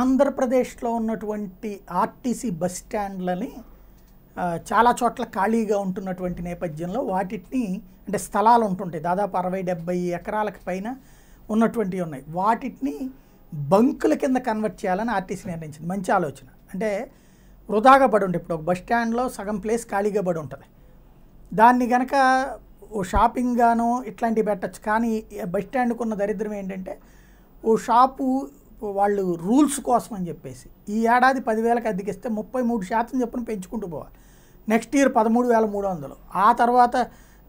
ఆంధ్రప్రదేశ్లో ఉన్నటువంటి RTC bus స్టాండ్లని చాలా చోట్ల ఖాళీగా ఉంటున్నటువంటి నేపథ్యంలో వాటిని అంటే స్థలాలు ఉంటుంటాయి దాదాపు అరవై డెబ్బై ఎకరాలకు పైన ఉన్నటువంటివి ఉన్నాయి వాటిని బంకుల కింద కన్వర్ట్ చేయాలని ఆర్టీసీ నిర్ణయించింది మంచి ఆలోచన అంటే వృధాగా పడి ఉంటుంది ఇప్పుడు ఒక బస్ స్టాండ్లో సగం ప్లేస్ ఖాళీగా పడి ఉంటుంది దాన్ని గనక ఓ షాపింగ్ గాను ఇట్లాంటివి పెట్టచ్చు కానీ బస్ స్టాండ్కు ఉన్న దరిద్రం ఏంటంటే ఓ షాపు వాళ్ళు రూల్స్ కోసం అని చెప్పేసి ఈ ఏడాది పదివేలకు ఇస్తే ముప్పై మూడు శాతం చెప్పిన పెంచుకుంటూ పోవాలి నెక్స్ట్ ఇయర్ పదమూడు వేల మూడు వందలు ఆ తర్వాత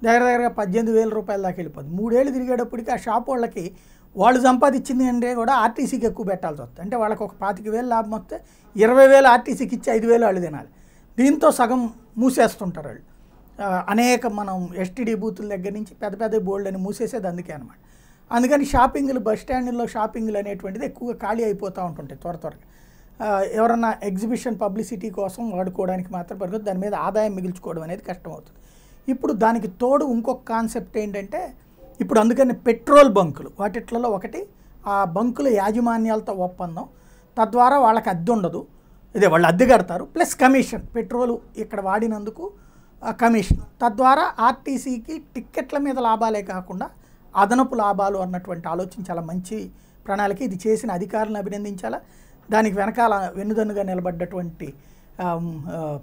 దగ్గర దగ్గరగా పద్దెనిమిది వేల రూపాయల దాకా వెళ్ళిపోతుంది మూడేళ్ళు తిరిగేటప్పటికి ఆ షాప్ వాళ్ళకి వాళ్ళు సంపాదించింది అంటే కూడా ఆర్టీసీకి ఎక్కువ పెట్టాల్సి వస్తుంది అంటే వాళ్ళకి ఒక పాతిక వేలు లాభం వస్తే ఇరవై వేలు ఆర్టీసీకి ఇచ్చి ఐదు వేలు వాళ్ళు తినాలి దీంతో సగం మూసేస్తుంటారు వాళ్ళు అనేక మనం ఎస్టీడీ బూతుల దగ్గర నుంచి పెద్ద పెద్ద బోల్డ్ అని మూసేసేది అందుకే అనమాట అందుకని షాపింగ్లు బస్ స్టాండ్లో షాపింగ్లు అనేటువంటిది ఎక్కువగా ఖాళీ అయిపోతూ ఉంటుంటాయి త్వర త్వరగా ఎవరన్నా ఎగ్జిబిషన్ పబ్లిసిటీ కోసం వాడుకోవడానికి మాత్రం పరిగెత్తు దాని మీద ఆదాయం మిగిల్చుకోవడం అనేది కష్టమవుతుంది ఇప్పుడు దానికి తోడు ఇంకొక కాన్సెప్ట్ ఏంటంటే ఇప్పుడు అందుకని పెట్రోల్ బంకులు వాటిట్లలో ఒకటి ఆ బంకుల యాజమాన్యాలతో ఒప్పందం తద్వారా వాళ్ళకి అద్దె ఉండదు ఇదే వాళ్ళు అద్దె కడతారు ప్లస్ కమిషన్ పెట్రోల్ ఇక్కడ వాడినందుకు కమిషన్ తద్వారా ఆర్టీసీకి టిక్కెట్ల మీద లాభాలే కాకుండా అదనపు లాభాలు అన్నటువంటి ఆలోచన చాలా మంచి ప్రణాళిక ఇది చేసిన అధికారులను అభినందించాలా దానికి వెనకాల వెన్నుదన్నుగా నిలబడ్డటువంటి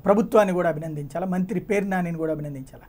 ప్రభుత్వాన్ని కూడా అభినందించాలా మంత్రి పేరు నానిని కూడా అభినందించాలా